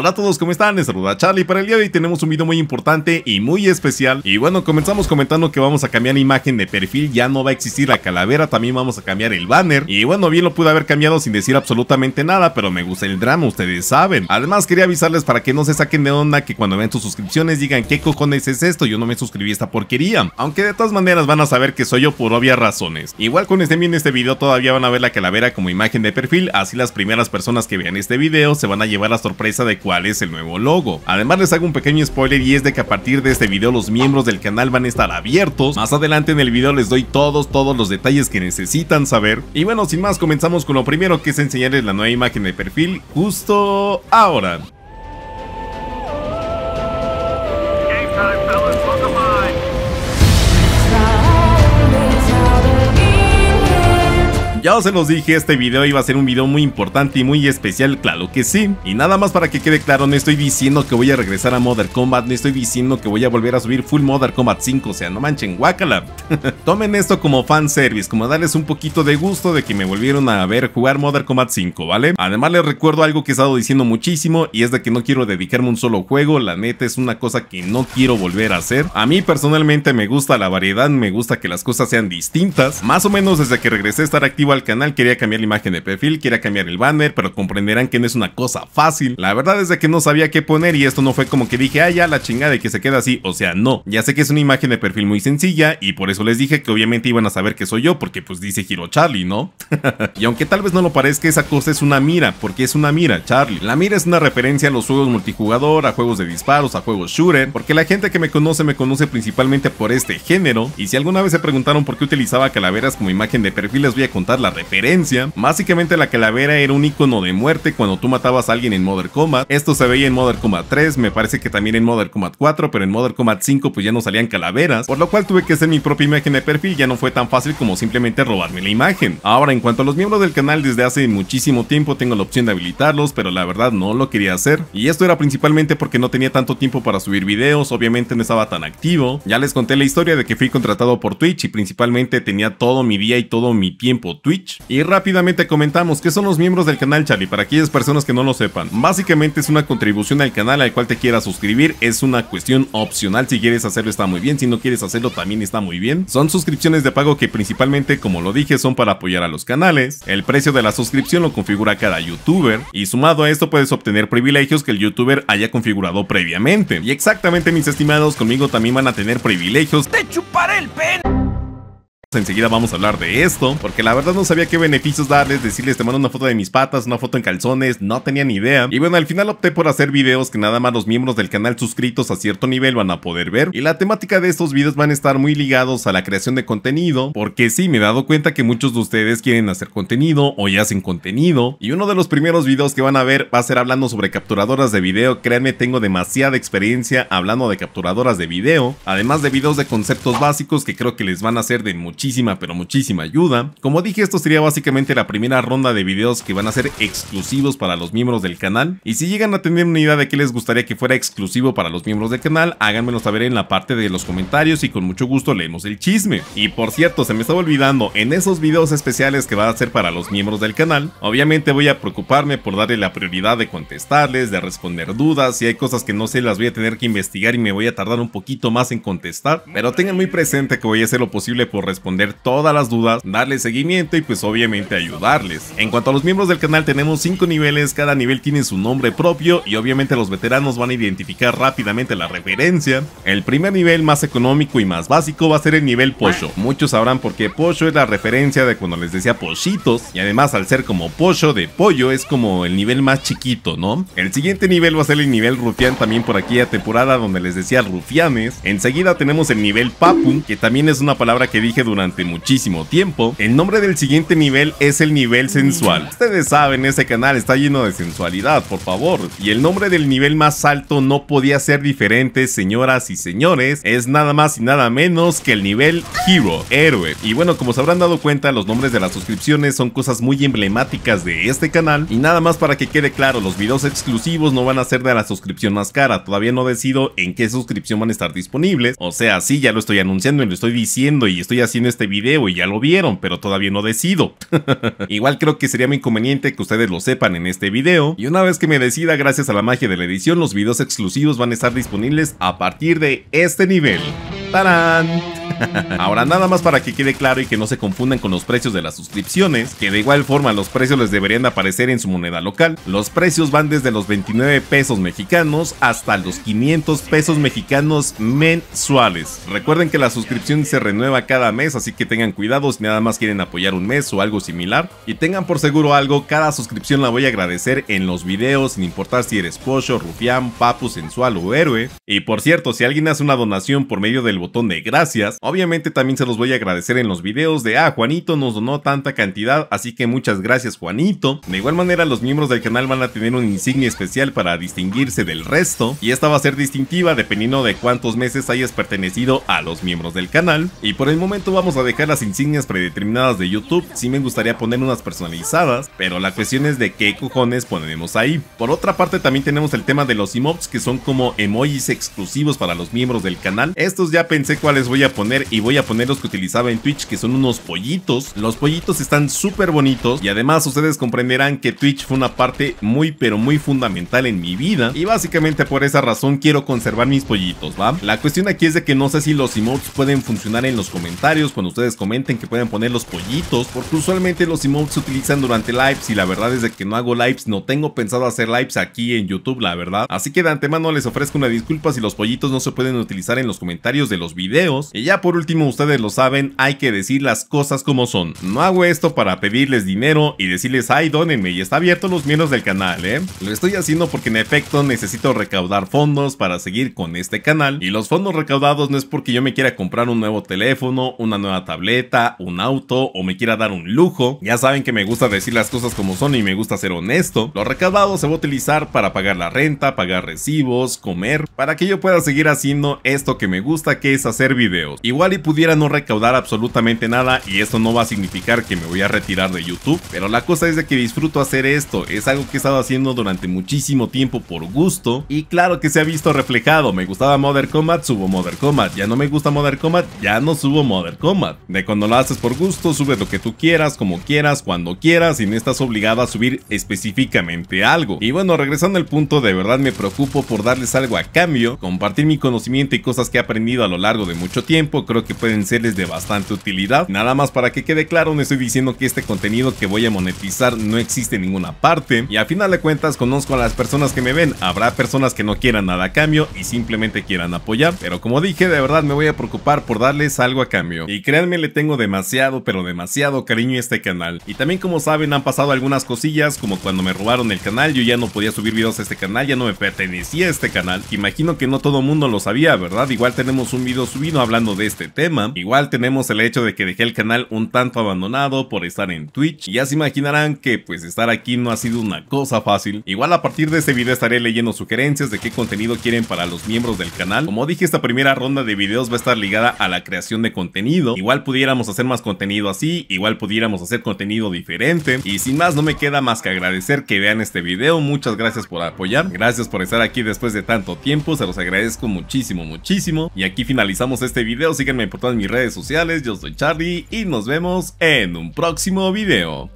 Hola a todos, ¿cómo están? Les saluda Charlie. Para el día de hoy tenemos un video muy importante y muy especial. Y bueno, comenzamos comentando que vamos a cambiar la imagen de perfil. Ya no va a existir la calavera, también vamos a cambiar el banner. Y bueno, bien lo pude haber cambiado sin decir absolutamente nada, pero me gusta el drama, ustedes saben. Además, quería avisarles para que no se saquen de onda que cuando vean sus suscripciones digan ¿Qué cojones es esto? Yo no me suscribí a esta porquería. Aunque de todas maneras van a saber que soy yo por obvias razones. Igual con este bien este video todavía van a ver la calavera como imagen de perfil. Así las primeras personas que vean este video se van a llevar la sorpresa de cuál es el nuevo logo. Además les hago un pequeño spoiler y es de que a partir de este video los miembros del canal van a estar abiertos. Más adelante en el video les doy todos, todos los detalles que necesitan saber. Y bueno, sin más comenzamos con lo primero que es enseñarles la nueva imagen de perfil justo ahora. Ya se los dije, este video iba a ser un video muy importante y muy especial, claro que sí. Y nada más para que quede claro, no estoy diciendo que voy a regresar a Modern Combat, no estoy diciendo que voy a volver a subir Full Modern Combat 5, o sea, no manchen, guacala. Tomen esto como fan service como darles un poquito de gusto de que me volvieron a ver jugar Modern Combat 5, ¿vale? Además les recuerdo algo que he estado diciendo muchísimo y es de que no quiero dedicarme un solo juego, la neta es una cosa que no quiero volver a hacer. A mí personalmente me gusta la variedad, me gusta que las cosas sean distintas. Más o menos desde que regresé a estar activo al al canal, quería cambiar la imagen de perfil, quería cambiar el banner, pero comprenderán que no es una cosa fácil. La verdad es de que no sabía qué poner y esto no fue como que dije, ah, ya la chingada de que se queda así, o sea, no. Ya sé que es una imagen de perfil muy sencilla y por eso les dije que obviamente iban a saber que soy yo porque pues dice Hiro Charlie, ¿no? y aunque tal vez no lo parezca, esa cosa es una mira, porque es una mira, Charlie. La mira es una referencia a los juegos multijugador, a juegos de disparos, a juegos shooter, porque la gente que me conoce me conoce principalmente por este género y si alguna vez se preguntaron por qué utilizaba calaveras como imagen de perfil les voy a contar la referencia. Básicamente la calavera era un icono de muerte cuando tú matabas a alguien en Modern Combat. Esto se veía en Modern Combat 3, me parece que también en Modern Combat 4, pero en Modern Combat 5 pues ya no salían calaveras, por lo cual tuve que hacer mi propia imagen de perfil, ya no fue tan fácil como simplemente robarme la imagen. Ahora, en cuanto a los miembros del canal, desde hace muchísimo tiempo tengo la opción de habilitarlos, pero la verdad no lo quería hacer. Y esto era principalmente porque no tenía tanto tiempo para subir videos, obviamente no estaba tan activo. Ya les conté la historia de que fui contratado por Twitch y principalmente tenía todo mi día y todo mi tiempo y rápidamente comentamos Que son los miembros del canal Charlie, para aquellas personas que no lo sepan. Básicamente es una contribución al canal al cual te quieras suscribir, es una cuestión opcional, si quieres hacerlo está muy bien, si no quieres hacerlo también está muy bien. Son suscripciones de pago que principalmente, como lo dije, son para apoyar a los canales. El precio de la suscripción lo configura cada youtuber y sumado a esto puedes obtener privilegios que el youtuber haya configurado previamente. Y exactamente mis estimados, conmigo también van a tener privilegios. ¡Te chuparé el pen. Enseguida vamos a hablar de esto, porque la verdad no sabía qué beneficios darles, decirles te mando una foto de mis patas, una foto en calzones, no tenía ni idea. Y bueno, al final opté por hacer videos que nada más los miembros del canal suscritos a cierto nivel van a poder ver. Y la temática de estos videos van a estar muy ligados a la creación de contenido, porque sí, me he dado cuenta que muchos de ustedes quieren hacer contenido o ya hacen contenido. Y uno de los primeros videos que van a ver va a ser hablando sobre capturadoras de video. Créanme, tengo demasiada experiencia hablando de capturadoras de video, además de videos de conceptos básicos que creo que les van a hacer de mucho muchísima, pero muchísima ayuda. Como dije, esto sería básicamente la primera ronda de videos que van a ser exclusivos para los miembros del canal. Y si llegan a tener una idea de qué les gustaría que fuera exclusivo para los miembros del canal, háganmelo saber en la parte de los comentarios y con mucho gusto leemos el chisme. Y por cierto, se me estaba olvidando, en esos videos especiales que van a ser para los miembros del canal, obviamente voy a preocuparme por darle la prioridad de contestarles, de responder dudas, si hay cosas que no sé las voy a tener que investigar y me voy a tardar un poquito más en contestar, pero tengan muy presente que voy a hacer lo posible por responder todas las dudas, darles seguimiento y pues obviamente ayudarles. En cuanto a los miembros del canal tenemos 5 niveles, cada nivel tiene su nombre propio y obviamente los veteranos van a identificar rápidamente la referencia. El primer nivel más económico y más básico va a ser el nivel pollo. Muchos sabrán porque qué es la referencia de cuando les decía pollitos. y además al ser como pollo de pollo es como el nivel más chiquito, ¿no? El siguiente nivel va a ser el nivel Rufián también por aquí a temporada donde les decía Rufianes. Enseguida tenemos el nivel Papu, que también es una palabra que dije durante durante muchísimo tiempo, el nombre del siguiente nivel es el nivel sensual. Ustedes saben, ese canal está lleno de sensualidad, por favor. Y el nombre del nivel más alto no podía ser diferente, señoras y señores, es nada más y nada menos que el nivel Hero, héroe. Y bueno, como se habrán dado cuenta, los nombres de las suscripciones son cosas muy emblemáticas de este canal. Y nada más para que quede claro, los videos exclusivos no van a ser de la suscripción más cara. Todavía no decido en qué suscripción van a estar disponibles. O sea, sí, ya lo estoy anunciando y lo estoy diciendo y estoy haciendo este video y ya lo vieron, pero todavía no decido. Igual creo que sería muy conveniente que ustedes lo sepan en este video. Y una vez que me decida, gracias a la magia de la edición, los videos exclusivos van a estar disponibles a partir de este nivel. ¡Tarán! Ahora, nada más para que quede claro y que no se confundan con los precios de las suscripciones, que de igual forma los precios les deberían aparecer en su moneda local, los precios van desde los 29 pesos mexicanos hasta los 500 pesos mexicanos mensuales. Recuerden que la suscripción se renueva cada mes, así que tengan cuidado si nada más quieren apoyar un mes o algo similar. Y tengan por seguro algo, cada suscripción la voy a agradecer en los videos, sin importar si eres pocho, rufián, papu, sensual o héroe. Y por cierto, si alguien hace una donación por medio del botón de gracias, Obviamente también se los voy a agradecer en los videos de, ah, Juanito nos donó tanta cantidad, así que muchas gracias Juanito. De igual manera los miembros del canal van a tener una insignia especial para distinguirse del resto, y esta va a ser distintiva dependiendo de cuántos meses hayas pertenecido a los miembros del canal. Y por el momento vamos a dejar las insignias predeterminadas de YouTube, sí me gustaría poner unas personalizadas, pero la cuestión es de qué cojones ponemos ahí. Por otra parte también tenemos el tema de los emotes que son como emojis exclusivos para los miembros del canal, estos ya pensé cuáles voy a poner y voy a poner los que utilizaba en Twitch, que son unos pollitos. Los pollitos están súper bonitos y además ustedes comprenderán que Twitch fue una parte muy pero muy fundamental en mi vida y básicamente por esa razón quiero conservar mis pollitos, ¿va? La cuestión aquí es de que no sé si los emotes pueden funcionar en los comentarios cuando ustedes comenten que pueden poner los pollitos, porque usualmente los emotes se utilizan durante lives y la verdad es de que no hago lives, no tengo pensado hacer lives aquí en YouTube, la verdad. Así que de antemano les ofrezco una disculpa si los pollitos no se pueden utilizar en los comentarios de los videos y ya por por último, ustedes lo saben, hay que decir las cosas como son. No hago esto para pedirles dinero y decirles, ay, donenme y está abierto los miembros del canal, ¿eh? Lo estoy haciendo porque en efecto necesito recaudar fondos para seguir con este canal. Y los fondos recaudados no es porque yo me quiera comprar un nuevo teléfono, una nueva tableta, un auto o me quiera dar un lujo. Ya saben que me gusta decir las cosas como son y me gusta ser honesto. los recaudados se va a utilizar para pagar la renta, pagar recibos, comer, para que yo pueda seguir haciendo esto que me gusta que es hacer videos igual y pudiera no recaudar absolutamente nada y esto no va a significar que me voy a retirar de YouTube, pero la cosa es de que disfruto hacer esto, es algo que he estado haciendo durante muchísimo tiempo por gusto y claro que se ha visto reflejado, me gustaba Modern Combat, subo Modern Combat, ya no me gusta Modern Combat, ya no subo Modern Combat. De cuando lo haces por gusto, sube lo que tú quieras, como quieras, cuando quieras y no estás obligado a subir específicamente algo. Y bueno, regresando al punto, de verdad me preocupo por darles algo a cambio, compartir mi conocimiento y cosas que he aprendido a lo largo de mucho tiempo creo que pueden serles de bastante utilidad. Nada más para que quede claro, no estoy diciendo que este contenido que voy a monetizar no existe en ninguna parte. Y a final de cuentas conozco a las personas que me ven. Habrá personas que no quieran nada a cambio y simplemente quieran apoyar. Pero como dije, de verdad me voy a preocupar por darles algo a cambio. Y créanme, le tengo demasiado, pero demasiado cariño a este canal. Y también como saben han pasado algunas cosillas como cuando me robaron el canal. Yo ya no podía subir videos a este canal, ya no me pertenecía a este canal. Imagino que no todo el mundo lo sabía, ¿verdad? Igual tenemos un video subido hablando de este tema. Igual tenemos el hecho de que dejé el canal un tanto abandonado por estar en Twitch. Y ya se imaginarán que pues estar aquí no ha sido una cosa fácil. Igual a partir de este video estaré leyendo sugerencias de qué contenido quieren para los miembros del canal. Como dije, esta primera ronda de videos va a estar ligada a la creación de contenido. Igual pudiéramos hacer más contenido así, igual pudiéramos hacer contenido diferente. Y sin más, no me queda más que agradecer que vean este video. Muchas gracias por apoyar. Gracias por estar aquí después de tanto tiempo. Se los agradezco muchísimo, muchísimo. Y aquí finalizamos este video síganme por todas mis redes sociales, yo soy Charlie y nos vemos en un próximo video.